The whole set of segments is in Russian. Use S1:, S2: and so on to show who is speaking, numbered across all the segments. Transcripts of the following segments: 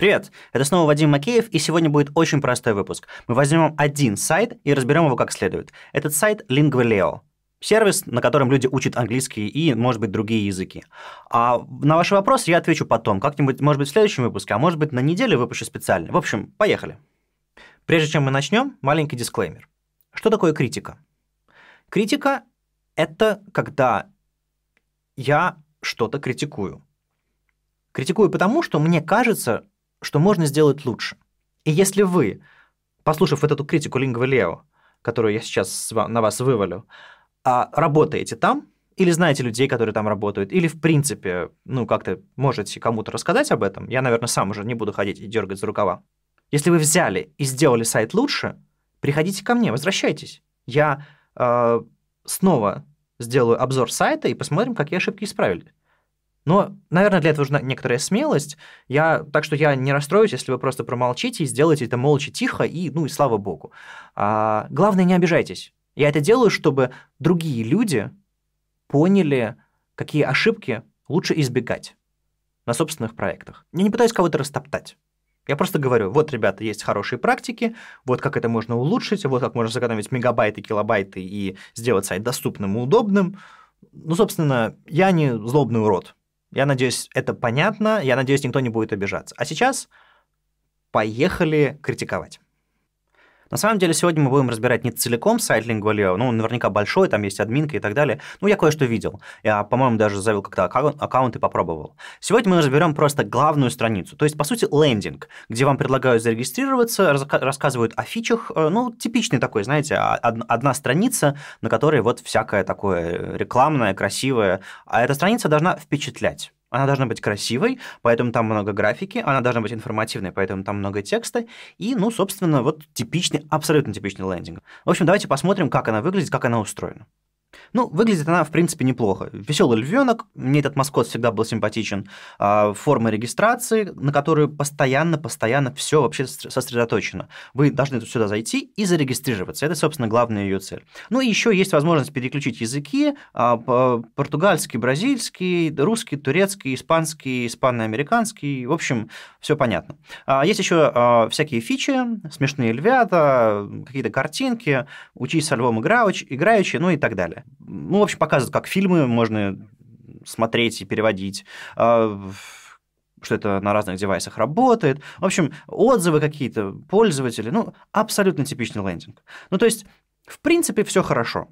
S1: Привет! Это снова Вадим Макеев, и сегодня будет очень простой выпуск. Мы возьмем один сайт и разберем его как следует. Этот сайт Lingvaleo. Сервис, на котором люди учат английский и, может быть, другие языки. А на ваши вопросы я отвечу потом, как-нибудь, может быть, в следующем выпуске, а может быть, на неделе выпущу специально. В общем, поехали. Прежде чем мы начнем, маленький дисклеймер. Что такое критика? Критика – это когда я что-то критикую. Критикую потому, что мне кажется, что можно сделать лучше. И если вы, послушав вот эту критику Лингва Лео, которую я сейчас на вас вывалю, а, работаете там, или знаете людей, которые там работают, или, в принципе, ну, как-то можете кому-то рассказать об этом, я, наверное, сам уже не буду ходить и дергать за рукава. Если вы взяли и сделали сайт лучше, приходите ко мне, возвращайтесь. Я э, снова сделаю обзор сайта и посмотрим, какие ошибки исправили. Но, наверное, для этого нужна некоторая смелость. Я, так что я не расстроюсь, если вы просто промолчите и сделаете это молча, тихо, и, ну и слава богу. А, главное, не обижайтесь. Я это делаю, чтобы другие люди поняли, какие ошибки лучше избегать на собственных проектах. Я не пытаюсь кого-то растоптать. Я просто говорю, вот, ребята, есть хорошие практики, вот как это можно улучшить, вот как можно сэкономить мегабайты, килобайты и сделать сайт доступным и удобным. Ну, собственно, я не злобный урод. Я надеюсь, это понятно, я надеюсь, никто не будет обижаться. А сейчас поехали критиковать. На самом деле, сегодня мы будем разбирать не целиком сайт Lingualeo, ну, наверняка большой, там есть админка и так далее. Ну, я кое-что видел. Я, по-моему, даже завел как-то аккаунт, аккаунт и попробовал. Сегодня мы разберем просто главную страницу, то есть, по сути, лендинг, где вам предлагают зарегистрироваться, рассказывают о фичах, э, ну, типичный такой, знаете, а, одна страница, на которой вот всякое такое рекламное, красивое, а эта страница должна впечатлять. Она должна быть красивой, поэтому там много графики, она должна быть информативной, поэтому там много текста. И, ну, собственно, вот типичный, абсолютно типичный лендинг. В общем, давайте посмотрим, как она выглядит, как она устроена. Ну, выглядит она, в принципе, неплохо. Веселый львенок, мне этот маскот всегда был симпатичен. А, форма регистрации, на которую постоянно, постоянно все вообще сосредоточено. Вы должны сюда зайти и зарегистрироваться. Это, собственно, главная ее цель. Ну, и еще есть возможность переключить языки. А, португальский, бразильский, русский, турецкий, испанский, испанно-американский. В общем, все понятно. А, есть еще всякие фичи, смешные львята, какие-то картинки, учись со львом играющий, ну и так далее. Ну, в общем, показывают, как фильмы можно смотреть и переводить а, что это на разных девайсах работает. В общем, отзывы какие-то, пользователи. Ну, абсолютно типичный лендинг. Ну, то есть, в принципе, все хорошо.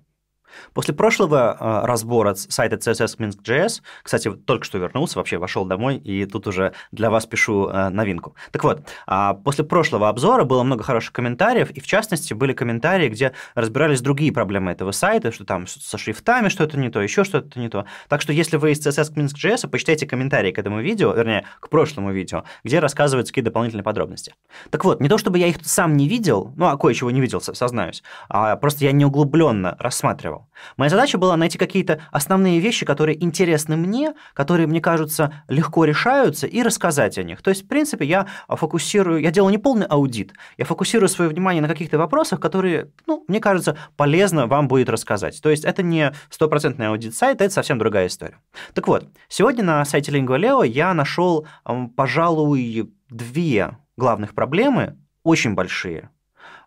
S1: После прошлого э, разбора сайта CSS Minsk.js, кстати, только что вернулся, вообще вошел домой, и тут уже для вас пишу э, новинку. Так вот, а после прошлого обзора было много хороших комментариев, и в частности были комментарии, где разбирались другие проблемы этого сайта, что там со шрифтами что-то не то, еще что-то не то. Так что если вы из CSS Minsk.js, почитайте комментарии к этому видео, вернее, к прошлому видео, где рассказываются какие-то дополнительные подробности. Так вот, не то чтобы я их сам не видел, ну, а кое-чего не видел, сознаюсь, а просто я не углубленно рассматривал выбирал. Моя задача была найти какие-то основные вещи, которые интересны мне, которые, мне кажется, легко решаются, и рассказать о них. То есть, в принципе, я фокусирую, я делаю не полный аудит, я фокусирую свое внимание на каких-то вопросах, которые, ну, мне кажется, полезно вам будет рассказать. То есть, это не стопроцентный аудит сайта, это совсем другая история. Так вот, сегодня на сайте Lingua я нашел, пожалуй, две главных проблемы, очень большие,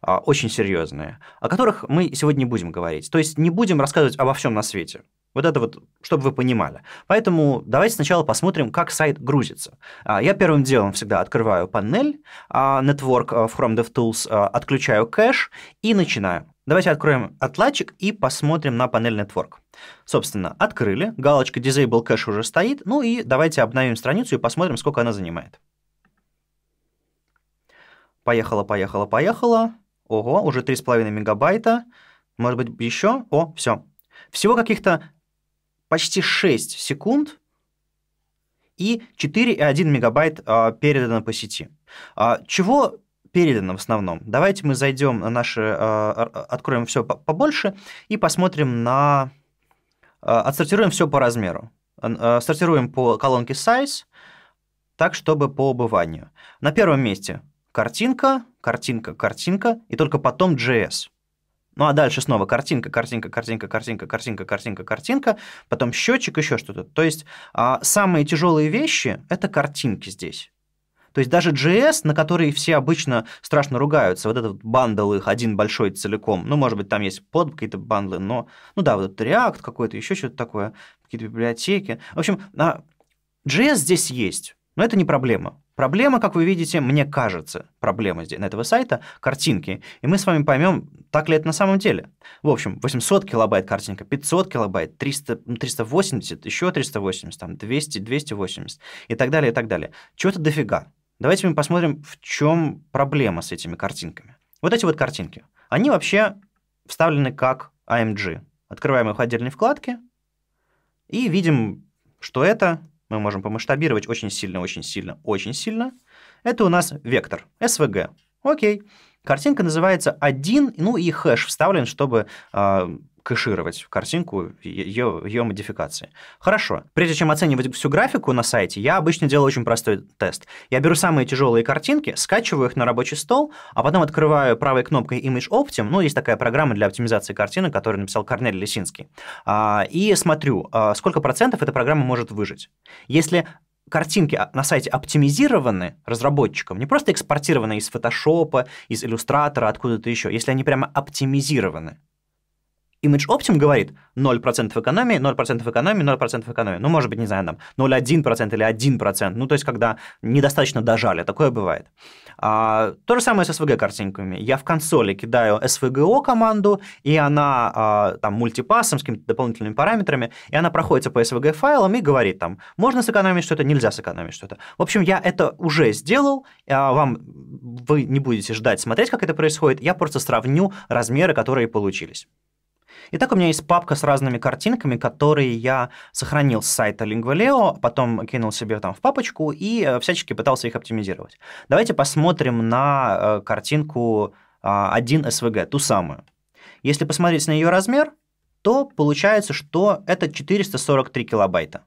S1: а, очень серьезные, о которых мы сегодня не будем говорить. То есть не будем рассказывать обо всем на свете. Вот это вот, чтобы вы понимали. Поэтому давайте сначала посмотрим, как сайт грузится. А, я первым делом всегда открываю панель а, Network в э, Chrome DevTools, э, отключаю кэш и начинаю. Давайте откроем отладчик и посмотрим на панель Network. Собственно, открыли, галочка Disable Cache уже стоит, ну и давайте обновим страницу и посмотрим, сколько она занимает. Поехала, поехала, поехала. Ого, уже 3,5 мегабайта. Может быть, еще? О, все. Всего каких-то почти 6 секунд и 4,1 мегабайт а, передано по сети. А, чего передано в основном? Давайте мы зайдем на наши, а, а откроем все побольше и посмотрим на... А, отсортируем все по размеру. А, сортируем по колонке size, так, чтобы по убыванию. На первом месте картинка, картинка, картинка, и только потом JS. Ну а дальше снова картинка, картинка, картинка, картинка, картинка, картинка, картинка, потом счетчик, еще что-то. То есть а, самые тяжелые вещи — это картинки здесь. То есть даже JS, на который все обычно страшно ругаются, вот этот бандл их один большой целиком, ну, может быть, там есть под какие-то бандлы, но, ну да, вот этот React какой-то, еще что-то такое, какие-то библиотеки. В общем, JS а, здесь есть, но это не проблема. Проблема, как вы видите, мне кажется, проблема здесь, на этого сайта, картинки. И мы с вами поймем, так ли это на самом деле. В общем, 800 килобайт картинка, 500 килобайт, 300, 380, еще 380, там 200, 280 и так далее, и так далее. Чего-то дофига. Давайте мы посмотрим, в чем проблема с этими картинками. Вот эти вот картинки. Они вообще вставлены как AMG. А Открываем их в отдельной вкладке и видим, что это мы можем помасштабировать очень сильно, очень сильно, очень сильно. Это у нас вектор, SVG. Окей. Картинка называется 1, ну и хэш вставлен, чтобы а, кэшировать картинку, ее, ее модификации. Хорошо. Прежде чем оценивать всю графику на сайте, я обычно делаю очень простой тест. Я беру самые тяжелые картинки, скачиваю их на рабочий стол, а потом открываю правой кнопкой Image Optim. Ну, есть такая программа для оптимизации картины, которую написал Корнель Лисинский. А, и смотрю, а, сколько процентов эта программа может выжить. Если картинки а, на сайте оптимизированы разработчиком, не просто экспортированы из фотошопа, из иллюстратора, откуда-то еще, если они прямо оптимизированы, Image Optim говорит 0% экономии, 0% экономии, 0% экономии. Ну, может быть, не знаю, там 0,1% или 1%. Ну, то есть, когда недостаточно дожали, такое бывает. А, то же самое с SVG-картинками. Я в консоли кидаю SVGO команду, и она а, там мультипассом с какими-то дополнительными параметрами, и она проходится по SVG-файлам и говорит там, можно сэкономить что-то, нельзя сэкономить что-то. В общем, я это уже сделал, а вам вы не будете ждать, смотреть, как это происходит, я просто сравню размеры, которые получились. Итак, у меня есть папка с разными картинками, которые я сохранил с сайта Lingvaleo, потом кинул себе там в папочку и э, всячески пытался их оптимизировать. Давайте посмотрим на э, картинку 1 а, SVG, ту самую. Если посмотреть на ее размер, то получается, что это 443 килобайта.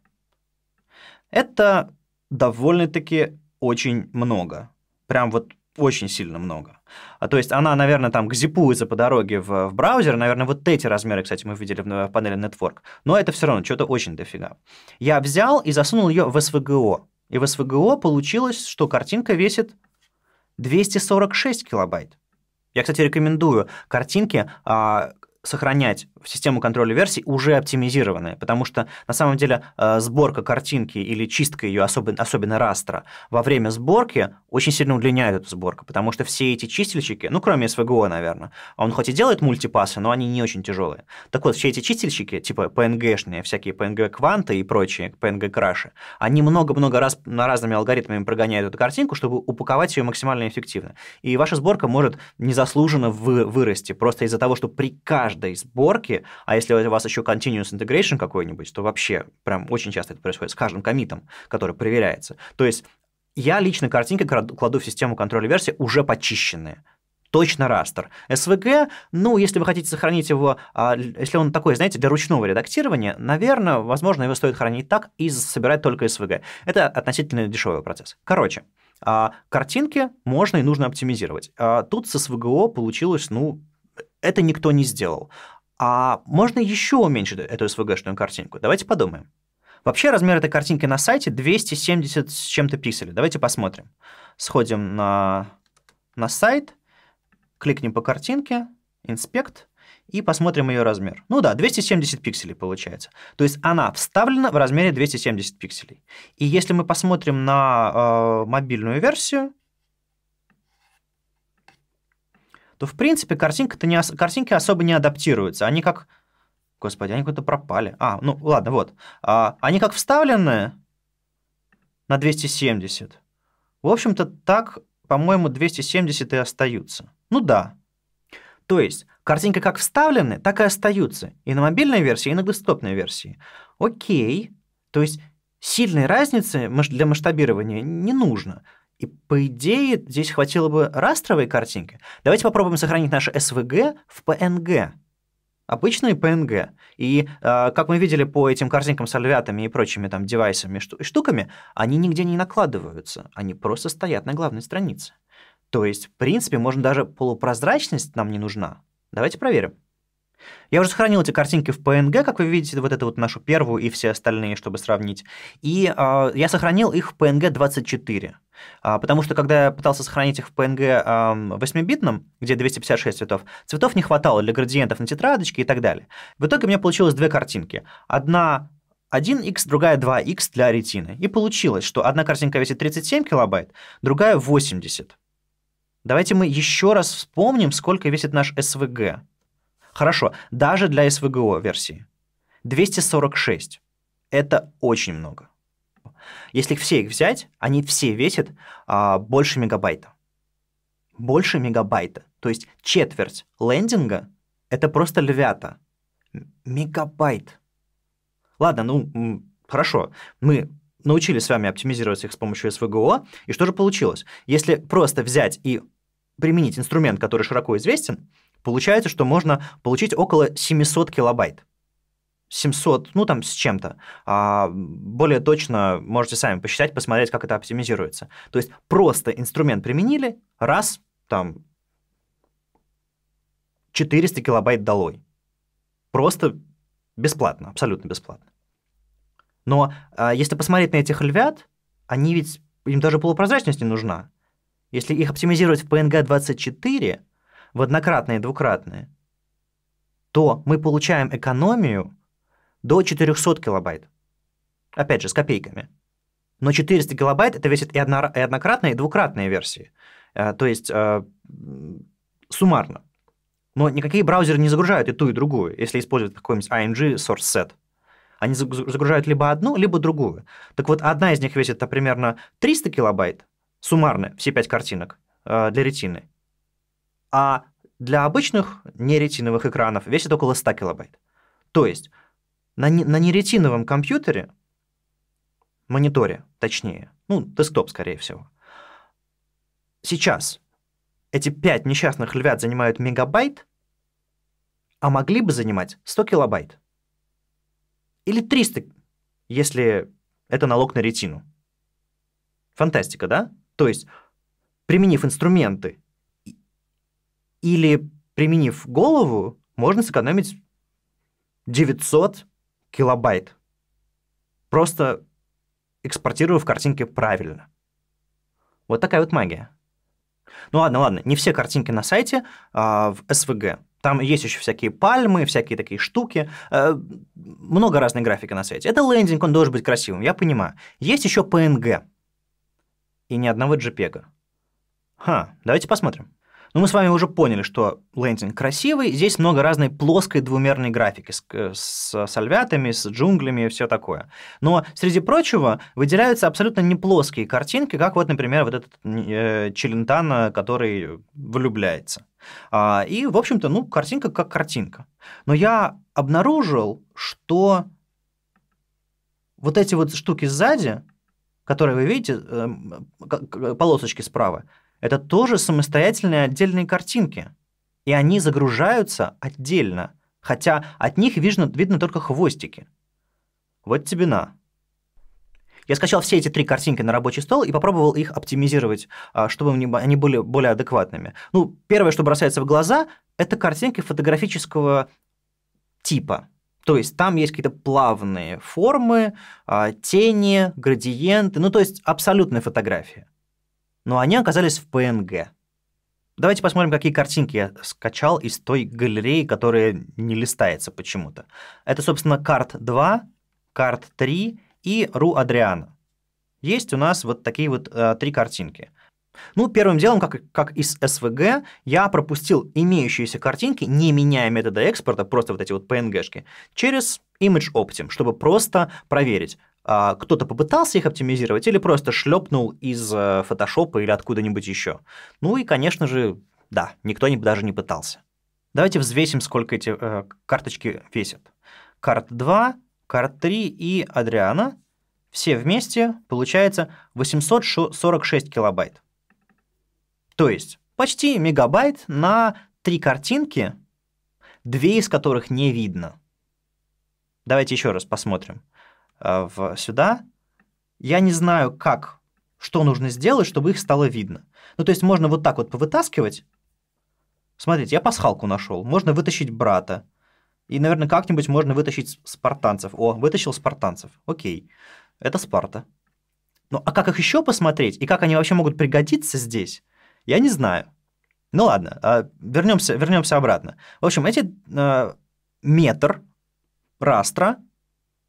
S1: Это довольно-таки очень много. Прям вот очень сильно много. А, то есть она, наверное, там гзипуется по дороге в, в браузер. Наверное, вот эти размеры, кстати, мы видели в, в панели Network. Но это все равно что-то очень дофига. Я взял и засунул ее в SVGO. И в SVGO получилось, что картинка весит 246 килобайт. Я, кстати, рекомендую картинки, а, сохранять в систему контроля версий уже оптимизированные, потому что на самом деле э, сборка картинки или чистка ее, особенно, особенно растра, во время сборки очень сильно удлиняет эту сборку, потому что все эти чистильщики, ну кроме СВГО, наверное, он хоть и делает мультипасы, но они не очень тяжелые. Так вот, все эти чистильщики, типа PNG-шные, всякие PNG-кванты и прочие PNG-краши, они много-много раз на разными алгоритмами прогоняют эту картинку, чтобы упаковать ее максимально эффективно. И ваша сборка может незаслуженно вы вырасти, просто из-за того, что при каждом каждой сборки, а если у вас еще continuous integration какой-нибудь, то вообще прям очень часто это происходит с каждым комитом, который проверяется. То есть я лично картинки кладу в систему контроля версии уже почищенные точно растер. SVG, ну, если вы хотите сохранить его, а, если он такой, знаете, для ручного редактирования, наверное, возможно, его стоит хранить так и собирать только SVG. Это относительно дешевый процесс. Короче, а, картинки можно и нужно оптимизировать. А тут с SVGO получилось, ну, это никто не сделал. А можно еще уменьшить эту СВГ-шную картинку? Давайте подумаем. Вообще размер этой картинки на сайте 270 с чем-то пикселей. Давайте посмотрим. Сходим на, на сайт, кликнем по картинке, инспект, и посмотрим ее размер. Ну да, 270 пикселей получается. То есть она вставлена в размере 270 пикселей. И если мы посмотрим на э, мобильную версию, то, в принципе, картинка-то не, картинки особо не адаптируются. Они как... Господи, они куда-то пропали. А, ну ладно, вот. А, они как вставленные на 270. В общем-то, так, по-моему, 270 и остаются. Ну да. То есть, картинка как вставлены, так и остаются. И на мобильной версии, и на десктопной версии. Окей. То есть, сильной разницы для масштабирования не нужно. И по идее здесь хватило бы растровой картинки. Давайте попробуем сохранить наше SVG в PNG. Обычные PNG. И э, как мы видели по этим картинкам с альвятами и прочими там девайсами и штуками, они нигде не накладываются, они просто стоят на главной странице. То есть, в принципе, можно даже полупрозрачность нам не нужна. Давайте проверим. Я уже сохранил эти картинки в PNG, как вы видите, вот эту вот нашу первую и все остальные, чтобы сравнить. И э, я сохранил их в PNG 24. Э, потому что, когда я пытался сохранить их в PNG э, 8-битном, где 256 цветов, цветов не хватало для градиентов на тетрадочке и так далее. В итоге у меня получилось две картинки. Одна 1x, другая 2x для ретины. И получилось, что одна картинка весит 37 килобайт, другая 80. Давайте мы еще раз вспомним, сколько весит наш SVG. Хорошо, даже для СВГО версии. 246. Это очень много. Если все их взять, они все весят а, больше мегабайта. Больше мегабайта. То есть четверть лендинга — это просто львята. Мегабайт. Ладно, ну, хорошо. Мы научились с вами оптимизировать их с помощью СВГО. И что же получилось? Если просто взять и применить инструмент, который широко известен, Получается, что можно получить около 700 килобайт. 700, ну там с чем-то. А более точно можете сами посчитать, посмотреть, как это оптимизируется. То есть просто инструмент применили, раз, там, 400 килобайт долой. Просто бесплатно, абсолютно бесплатно. Но а, если посмотреть на этих львят, они ведь, им даже полупрозрачность не нужна. Если их оптимизировать в PNG-24, в однократные и двукратные, то мы получаем экономию до 400 килобайт. Опять же, с копейками. Но 400 килобайт это весит и, одно, и однократные, и двукратные версии. Э, то есть э, суммарно. Но никакие браузеры не загружают и ту, и другую, если используют какой-нибудь IMG source set. Они загружают либо одну, либо другую. Так вот, одна из них весит примерно 300 килобайт суммарно, все пять картинок э, для ретины а для обычных неретиновых экранов весит около 100 килобайт. То есть на, не, на неретиновом компьютере, мониторе точнее, ну, десктоп, скорее всего, сейчас эти 5 несчастных львят занимают мегабайт, а могли бы занимать 100 килобайт. Или 300, если это налог на ретину. Фантастика, да? То есть, применив инструменты или, применив голову, можно сэкономить 900 килобайт, просто экспортировав картинки правильно. Вот такая вот магия. Ну ладно, ладно, не все картинки на сайте а, в СВГ. Там есть еще всякие пальмы, всякие такие штуки. Э, много разной графики на сайте. Это лендинг, он должен быть красивым, я понимаю. Есть еще PNG. И ни одного JPEG. Ха, давайте посмотрим. Но мы с вами уже поняли, что лендинг красивый. Здесь много разной плоской двумерной графики с, э, с сальвятами, с джунглями и все такое. Но, среди прочего, выделяются абсолютно неплоские картинки, как вот, например, вот этот э, Челентано, который влюбляется. А, и, в общем-то, ну, картинка как картинка. Но я обнаружил, что вот эти вот штуки сзади, которые вы видите, эм, полосочки справа, это тоже самостоятельные отдельные картинки. И они загружаются отдельно, хотя от них видно, видно только хвостики. Вот тебе на. Я скачал все эти три картинки на рабочий стол и попробовал их оптимизировать, а, чтобы они были более адекватными. Ну, первое, что бросается в глаза, это картинки фотографического типа. То есть там есть какие-то плавные формы, а, тени, градиенты, ну то есть абсолютная фотография но они оказались в PNG. Давайте посмотрим, какие картинки я скачал из той галереи, которая не листается почему-то. Это, собственно, карт 2, карт 3 и Ру Адриана. Есть у нас вот такие вот э, три картинки. Ну, первым делом, как, как из SVG, я пропустил имеющиеся картинки, не меняя метода экспорта, просто вот эти вот PNG-шки, через Image Optim, чтобы просто проверить, а, кто-то попытался их оптимизировать или просто шлепнул из э, фотошопа или откуда-нибудь еще. Ну и, конечно же, да, никто не, даже не пытался. Давайте взвесим, сколько эти э, карточки весят. Карт 2, карт 3 и Адриана. Все вместе получается 846 килобайт. То есть почти мегабайт на три картинки, две из которых не видно. Давайте еще раз посмотрим. Э, в, сюда, я не знаю, как, что нужно сделать, чтобы их стало видно. Ну, то есть можно вот так вот повытаскивать. Смотрите, я пасхалку нашел. Можно вытащить брата. И, наверное, как-нибудь можно вытащить спартанцев. О, вытащил спартанцев. Окей. Это Спарта. Ну, а как их еще посмотреть и как они вообще могут пригодиться здесь, я не знаю. Ну ладно, а, вернемся, вернемся обратно. В общем, эти э, метр растра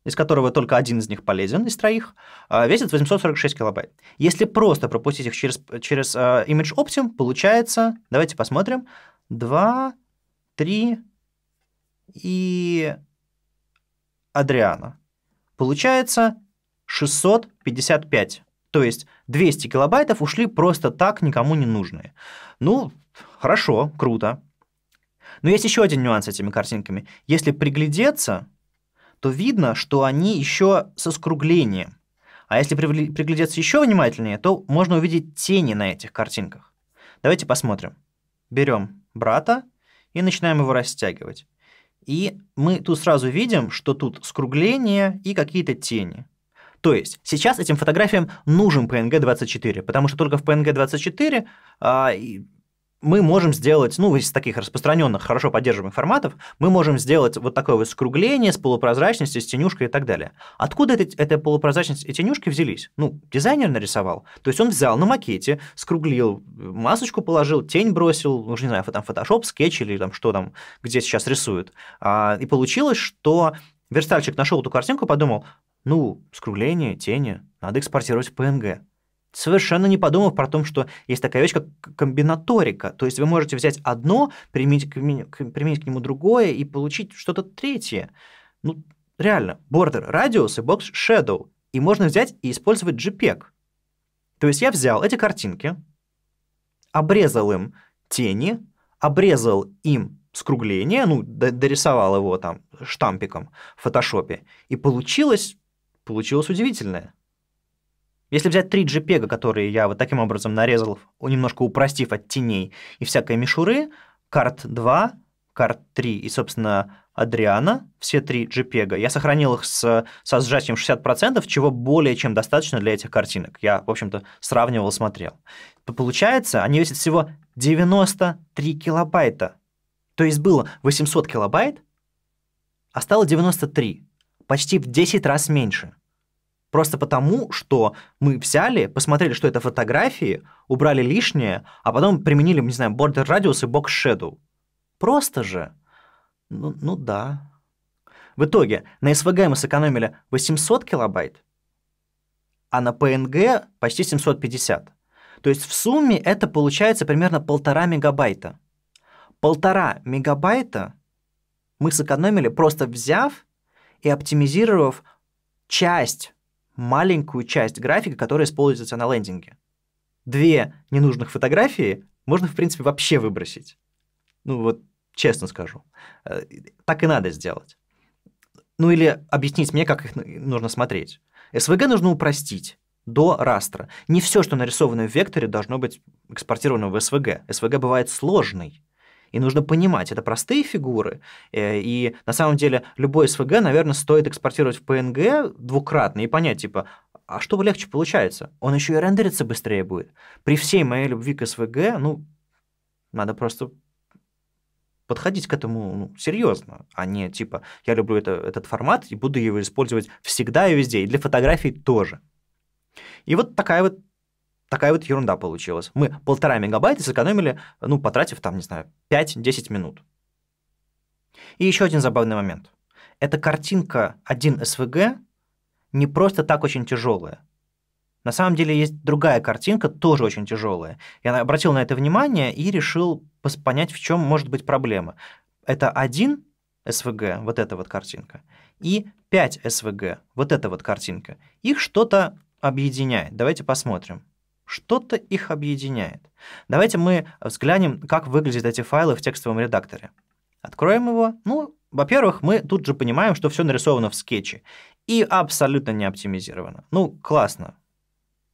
S1: из которого только один из них полезен из троих, а, весит 846 килобайт. Если просто пропустить их через, через а, Image Optim, получается, давайте посмотрим, 2, 3 и Адриана. Получается 655. То есть 200 килобайтов ушли просто так, никому не нужные. Ну, хорошо, круто. Но есть еще один нюанс с этими картинками. Если приглядеться, то видно, что они еще со скруглением. А если приглядеться еще внимательнее, то можно увидеть тени на этих картинках. Давайте посмотрим. Берем брата и начинаем его растягивать. И мы тут сразу видим, что тут скругление и какие-то тени. То есть сейчас этим фотографиям нужен PNG-24, потому что только в PNG-24 а, мы можем сделать, ну, из таких распространенных, хорошо поддерживаемых форматов, мы можем сделать вот такое вот скругление с полупрозрачностью, с тенюшкой и так далее. Откуда эта, эта полупрозрачность и тенюшки взялись? Ну, дизайнер нарисовал. То есть он взял на макете, скруглил, масочку положил, тень бросил, ну, не знаю, там фотошоп, скетч или там что там, где сейчас рисуют. А, и получилось, что верстальщик нашел эту картинку и подумал, ну, скругление, тени, надо экспортировать в PNG совершенно не подумав про то, что есть такая вещь, как комбинаторика. То есть вы можете взять одно, применить к, применить к нему другое и получить что-то третье. Ну, реально, border, radius и box shadow. И можно взять и использовать JPEG. То есть я взял эти картинки, обрезал им тени, обрезал им скругление, ну, дорисовал его там штампиком в фотошопе, и получилось, получилось удивительное – если взять три JPEG, которые я вот таким образом нарезал, немножко упростив от теней и всякой мишуры, карт 2, карт 3 и, собственно, Адриана, все три JPEG, я сохранил их с, со сжатием 60%, чего более чем достаточно для этих картинок. Я, в общем-то, сравнивал, смотрел. То получается, они весят всего 93 килобайта. То есть было 800 килобайт, а стало 93. Почти в 10 раз меньше – Просто потому, что мы взяли, посмотрели, что это фотографии, убрали лишнее, а потом применили, не знаю, Border Radius и Box Shadow. Просто же. Ну, ну да. В итоге на SVG мы сэкономили 800 килобайт, а на PNG почти 750. То есть в сумме это получается примерно полтора мегабайта. Полтора мегабайта мы сэкономили, просто взяв и оптимизировав часть маленькую часть графика, которая используется на лендинге. Две ненужных фотографии можно, в принципе, вообще выбросить. Ну вот, честно скажу. Э, так и надо сделать. Ну или объяснить мне, как их нужно смотреть. СВГ нужно упростить до растра. Не все, что нарисовано в векторе, должно быть экспортировано в СВГ. СВГ бывает сложный. И нужно понимать, это простые фигуры. Э, и на самом деле любой СВГ, наверное, стоит экспортировать в PNG двукратно и понять, типа, а что легче получается? Он еще и рендерится быстрее будет. При всей моей любви к СВГ, ну, надо просто подходить к этому ну, серьезно, а не типа я люблю это, этот формат и буду его использовать всегда и везде, и для фотографий тоже. И вот такая вот такая вот ерунда получилась. Мы полтора мегабайта сэкономили, ну, потратив там, не знаю, 5-10 минут. И еще один забавный момент. Эта картинка 1 SVG не просто так очень тяжелая. На самом деле есть другая картинка, тоже очень тяжелая. Я обратил на это внимание и решил понять, в чем может быть проблема. Это 1 SVG, вот эта вот картинка, и 5 SVG, вот эта вот картинка. Их что-то объединяет. Давайте посмотрим. Что-то их объединяет. Давайте мы взглянем, как выглядят эти файлы в текстовом редакторе. Откроем его. Ну, во-первых, мы тут же понимаем, что все нарисовано в скетче и абсолютно не оптимизировано. Ну, классно.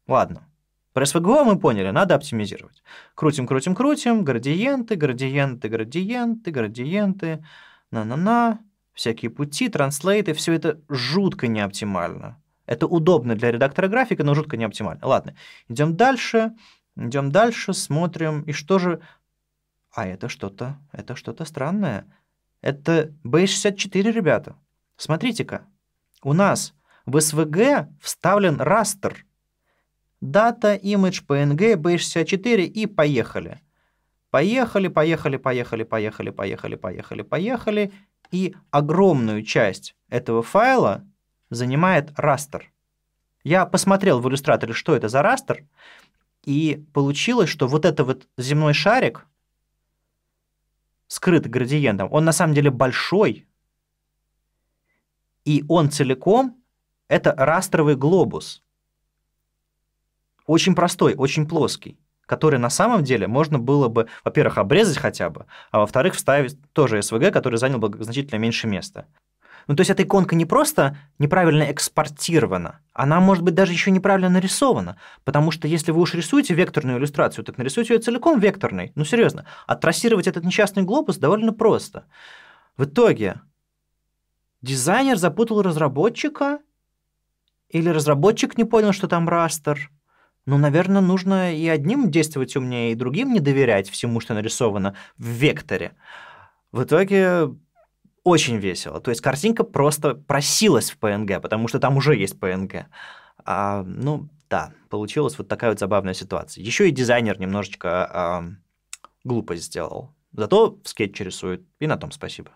S1: Ладно. Про SVGO мы поняли, надо оптимизировать. Крутим, крутим, крутим, градиенты, градиенты, градиенты, градиенты, на-на-на, всякие пути, транслейты, все это жутко неоптимально. Это удобно для редактора графика, но жутко не оптимально. Ладно, идем дальше, идем дальше, смотрим, и что же... А это что-то, это что-то странное. Это B64, ребята. Смотрите-ка, у нас в SVG вставлен растер. Дата, image, PNG, B64 и поехали. Поехали, поехали, поехали, поехали, поехали, поехали, поехали. И огромную часть этого файла занимает растер. Я посмотрел в иллюстраторе, что это за растер, и получилось, что вот этот вот земной шарик, скрыт градиентом, он на самом деле большой, и он целиком — это растровый глобус. Очень простой, очень плоский, который на самом деле можно было бы, во-первых, обрезать хотя бы, а во-вторых, вставить тоже СВГ, который занял бы значительно меньше места. Ну, то есть эта иконка не просто неправильно экспортирована, она может быть даже еще неправильно нарисована, потому что если вы уж рисуете векторную иллюстрацию, так нарисуйте ее целиком векторной. Ну, серьезно, оттрассировать а этот несчастный глобус довольно просто. В итоге дизайнер запутал разработчика, или разработчик не понял, что там растер, ну, наверное, нужно и одним действовать умнее, и другим не доверять всему, что нарисовано в векторе. В итоге очень весело. То есть картинка просто просилась в PNG, потому что там уже есть PNG. А, ну, да, получилась вот такая вот забавная ситуация. Еще и дизайнер немножечко а, глупость сделал. Зато в скетч рисует, и на том спасибо.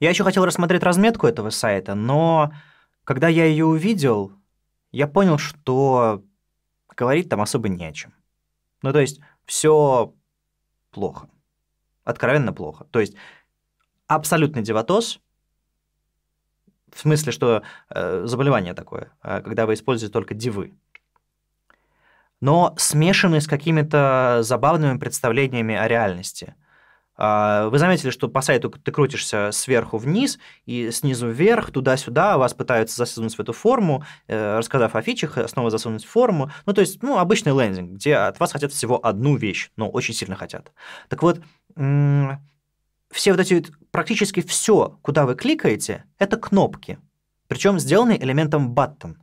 S1: Я еще хотел рассмотреть разметку этого сайта, но когда я ее увидел, я понял, что говорить там особо не о чем. Ну, то есть, все плохо. Откровенно плохо. То есть, абсолютный деватоз, в смысле, что э, заболевание такое, э, когда вы используете только дивы, но смешаны с какими-то забавными представлениями о реальности. А, вы заметили, что по сайту ты крутишься сверху вниз и снизу вверх, туда-сюда, а вас пытаются засунуть в эту форму, э, рассказав о фичах, снова засунуть в форму. Ну, то есть, ну, обычный лендинг, где от вас хотят всего одну вещь, но очень сильно хотят. Так вот, все вот эти практически все, куда вы кликаете, это кнопки, причем сделанные элементом button.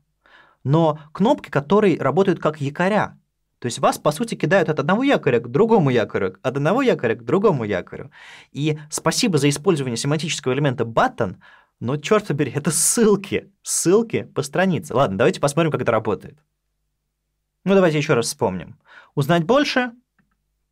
S1: Но кнопки, которые работают как якоря, то есть вас, по сути, кидают от одного якоря к другому якорю, от одного якоря к другому якорю. И спасибо за использование семантического элемента button, но, черт побери, это ссылки, ссылки по странице. Ладно, давайте посмотрим, как это работает. Ну, давайте еще раз вспомним. Узнать больше?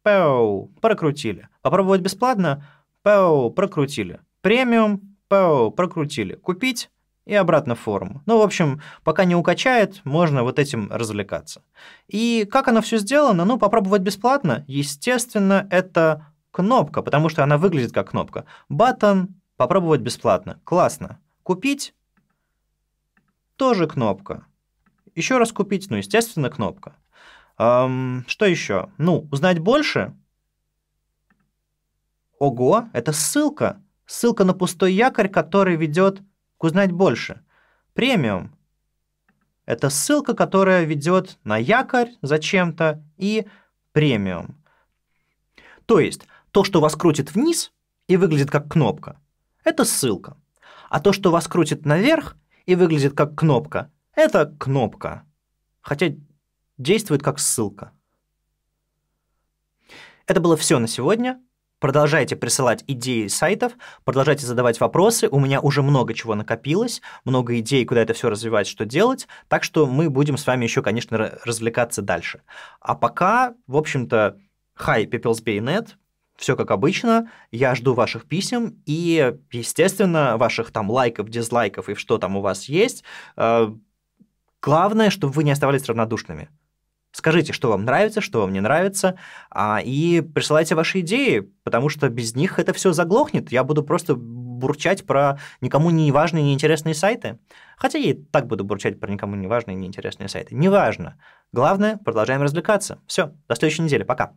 S1: Пэу, прокрутили. Попробовать бесплатно? По, прокрутили. Премиум, по, прокрутили. Купить и обратно в форум. Ну, в общем, пока не укачает, можно вот этим развлекаться. И как оно все сделано? Ну, попробовать бесплатно. Естественно, это кнопка, потому что она выглядит как кнопка. Баттон попробовать бесплатно. Классно. Купить тоже кнопка. Еще раз купить, ну, естественно, кнопка. Эм, что еще? Ну, узнать больше Ого, это ссылка. Ссылка на пустой якорь, который ведет к узнать больше. Премиум. Это ссылка, которая ведет на якорь зачем-то и премиум. То есть то, что вас крутит вниз и выглядит как кнопка, это ссылка. А то, что вас крутит наверх и выглядит как кнопка, это кнопка. Хотя действует как ссылка. Это было все на сегодня. Продолжайте присылать идеи сайтов, продолжайте задавать вопросы. У меня уже много чего накопилось, много идей, куда это все развивать, что делать. Так что мы будем с вами еще, конечно, развлекаться дальше. А пока, в общем-то, хай, pepelsbay.net, все как обычно. Я жду ваших писем и, естественно, ваших там лайков, дизлайков и что там у вас есть. Э, главное, чтобы вы не оставались равнодушными. Скажите, что вам нравится, что вам не нравится, а, и присылайте ваши идеи, потому что без них это все заглохнет. Я буду просто бурчать про никому не важные, и неинтересные сайты. Хотя я и так буду бурчать про никому не важные, и неинтересные сайты. Неважно. Главное, продолжаем развлекаться. Все, до следующей недели. Пока.